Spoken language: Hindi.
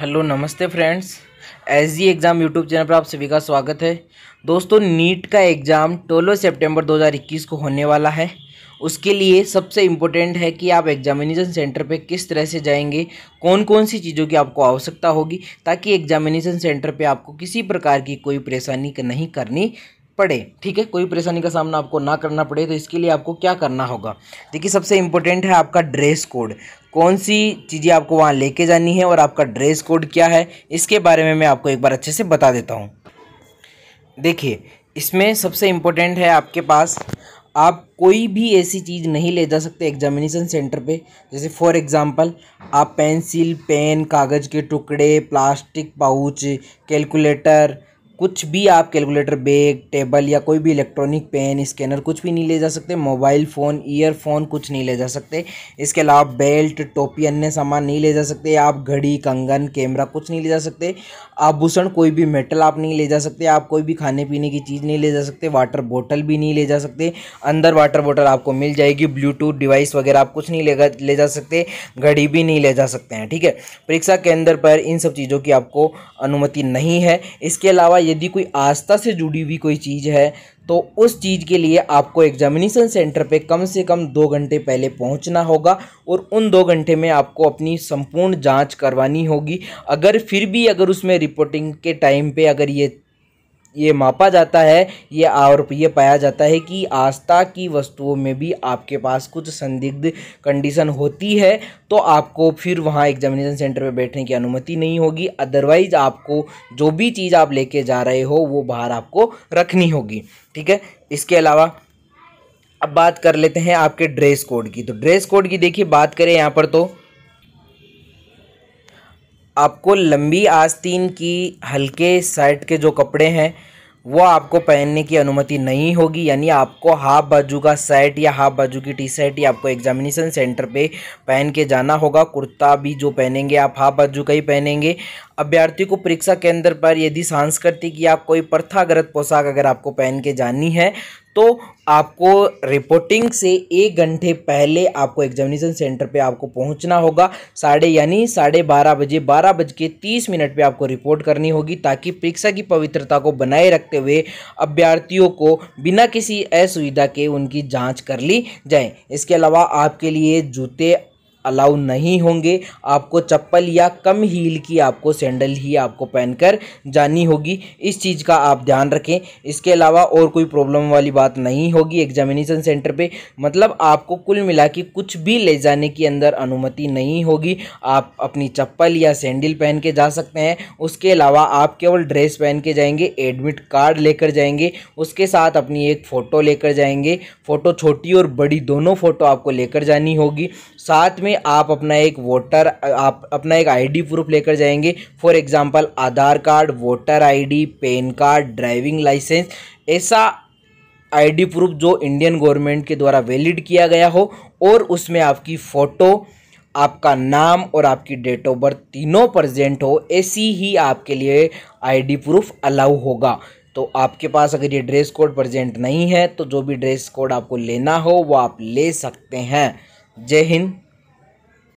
हेलो नमस्ते friends S G exam YouTube channel पर आप सभी का स्वागत है दोस्तों नीट का एग्ज़ाम 12 सितंबर 2021 को होने वाला है उसके लिए सबसे इम्पोर्टेंट है कि आप एग्जामिनेशन सेंटर पे किस तरह से जाएंगे कौन कौन सी चीज़ों की आपको आवश्यकता होगी ताकि एग्जामिनेशन सेंटर पे आपको किसी प्रकार की कोई परेशानी नहीं करनी पड़े ठीक है कोई परेशानी का सामना आपको ना करना पड़े तो इसके लिए आपको क्या करना होगा देखिए सबसे इम्पोर्टेंट है आपका ड्रेस कोड कौन सी चीज़ें आपको वहाँ लेके जानी है और आपका ड्रेस कोड क्या है इसके बारे में मैं आपको एक बार अच्छे से बता देता हूँ देखिए इसमें सबसे इम्पोर्टेंट है आपके पास आप कोई भी ऐसी चीज़ नहीं ले जा सकते एग्जामिनेशन सेंटर पे जैसे फॉर एग्जांपल आप पेंसिल पेन कागज़ के टुकड़े प्लास्टिक पाउच कैलकुलेटर कुछ भी आप कैलकुलेटर बैग टेबल या कोई भी इलेक्ट्रॉनिक पेन स्कैनर कुछ भी नहीं ले जा सकते मोबाइल फ़ोन ईयरफोन कुछ नहीं ले जा सकते इसके अलावा बेल्ट टोपी अन्य सामान नहीं ले जा सकते आप घड़ी कंगन कैमरा कुछ नहीं ले जा सकते आभूषण कोई भी मेटल आप नहीं ले जा सकते आप कोई भी खाने पीने की चीज़ नहीं ले जा सकते वाटर बोटल भी नहीं ले जा सकते अंदर वाटर बॉटल आपको मिल जाएगी ब्लूटूथ डिवाइस वगैरह आप कुछ नहीं ले, ले जा सकते घड़ी भी नहीं ले जा सकते हैं ठीक है परीक्षा केंद्र पर इन सब चीज़ों की आपको अनुमति नहीं है इसके अलावा यदि कोई आस्था से जुड़ी हुई कोई चीज़ है तो उस चीज़ के लिए आपको एग्जामिनेशन सेंटर पे कम से कम दो घंटे पहले पहुंचना होगा और उन दो घंटे में आपको अपनी संपूर्ण जांच करवानी होगी अगर फिर भी अगर उसमें रिपोर्टिंग के टाइम पे अगर ये ये मापा जाता है ये और ये पाया जाता है कि आस्था की वस्तुओं में भी आपके पास कुछ संदिग्ध कंडीशन होती है तो आपको फिर वहाँ एग्जामिनेशन सेंटर पर बैठने की अनुमति नहीं होगी अदरवाइज आपको जो भी चीज़ आप लेके जा रहे हो वो बाहर आपको रखनी होगी ठीक है इसके अलावा अब बात कर लेते हैं आपके ड्रेस कोड की तो ड्रेस कोड की देखिए बात करें यहाँ पर तो आपको लंबी आस्तीन की हल्के साइड के जो कपड़े हैं वो आपको पहनने की अनुमति नहीं होगी यानी आपको हाफ बाजू का शर्ट या हाफ बाजू की टी शर्ट या आपको एग्जामिनेशन सेंटर पे पहन के जाना होगा कुर्ता भी जो पहनेंगे आप हाफ बाजू का ही पहनेंगे अभ्यर्थी को परीक्षा केंद्र पर यदि सांस्कृतिक या कोई प्रथागत पोशाक अगर आपको पहन के जानी है तो आपको रिपोर्टिंग से एक घंटे पहले आपको एग्जामिनेशन सेंटर पे आपको पहुंचना होगा साढ़े यानी साढ़े बारह बजे बारह बज के तीस मिनट पे आपको रिपोर्ट करनी होगी ताकि परीक्षा की पवित्रता को बनाए रखते हुए अभ्यर्थियों को बिना किसी असुविधा के उनकी जांच कर ली जाए इसके अलावा आपके लिए जूते अलाउ नहीं होंगे आपको चप्पल या कम हील की आपको सैंडल ही आपको पहनकर जानी होगी इस चीज़ का आप ध्यान रखें इसके अलावा और कोई प्रॉब्लम वाली बात नहीं होगी एग्जामिनेशन सेंटर पे मतलब आपको कुल मिला के कुछ भी ले जाने की अंदर अनुमति नहीं होगी आप अपनी चप्पल या सैंडल पहन के जा सकते हैं उसके अलावा आप केवल ड्रेस पहन के जाएंगे एडमिट कार्ड लेकर जाएंगे उसके साथ अपनी एक फ़ोटो लेकर जाएंगे फ़ोटो छोटी और बड़ी दोनों फ़ोटो आपको लेकर जानी होगी साथ में में आप अपना एक वोटर आप अपना एक आईडी प्रूफ लेकर जाएंगे for example Aadhaar card voter ID PAN card driving licence ऐसा आईडी प्रूफ जो इंडियन गवर्नमेंट के द्वारा वैलिड किया गया हो और उसमें आपकी फ़ोटो आपका नाम और आपकी डेट ऑफ बर्थ तीनों प्रजेंट हो ऐसी ही आपके लिए आई प्रूफ अलाउ होगा तो आपके पास अगर ये ड्रेस कोड प्रजेंट नहीं है तो जो भी ड्रेस कोड आपको लेना हो वो आप ले सकते हैं जय हिंद